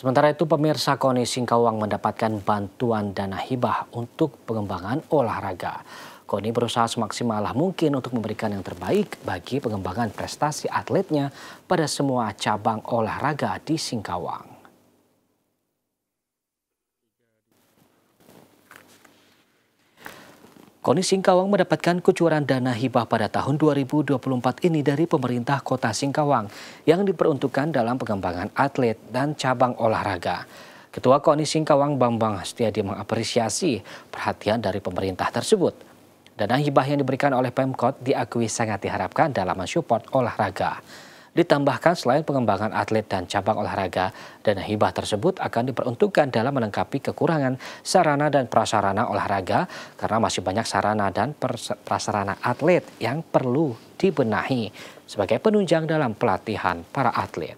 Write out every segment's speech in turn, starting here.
Sementara itu pemirsa Koni Singkawang mendapatkan bantuan dana hibah untuk pengembangan olahraga. Koni berusaha semaksimal mungkin untuk memberikan yang terbaik bagi pengembangan prestasi atletnya pada semua cabang olahraga di Singkawang. Koni Singkawang mendapatkan kucuran dana hibah pada tahun 2024 ini dari pemerintah kota Singkawang yang diperuntukkan dalam pengembangan atlet dan cabang olahraga. Ketua Koni Singkawang Bambang Hastiadi mengapresiasi perhatian dari pemerintah tersebut. Dana hibah yang diberikan oleh Pemkot diakui sangat diharapkan dalam mensupport olahraga. Ditambahkan selain pengembangan atlet dan cabang olahraga, dana hibah tersebut akan diperuntukkan dalam melengkapi kekurangan sarana dan prasarana olahraga karena masih banyak sarana dan prasarana atlet yang perlu dibenahi sebagai penunjang dalam pelatihan para atlet.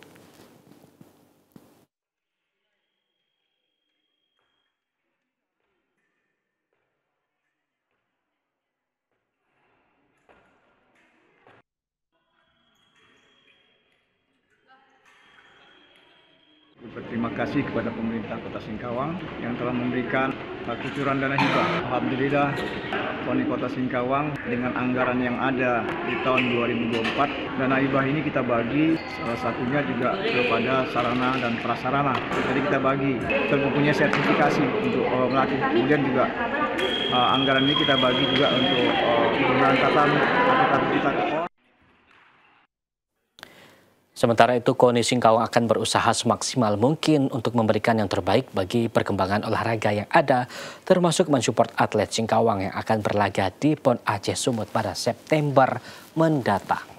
Berterima kasih kepada pemerintah Kota Singkawang yang telah memberikan uh, kucuran dana hibah. Alhamdulillah, poni Kota Singkawang dengan anggaran yang ada di tahun 2024, dana hibah ini kita bagi salah satunya juga kepada sarana dan prasarana. Jadi kita bagi terpunya sertifikasi untuk uh, melatih. Kemudian juga uh, anggaran ini kita bagi juga untuk uh, pemberangkatan atau kita Sementara itu, Koni Singkawang akan berusaha semaksimal mungkin untuk memberikan yang terbaik bagi perkembangan olahraga yang ada, termasuk mensupport atlet Singkawang yang akan berlaga di PON Aceh Sumut pada September mendatang.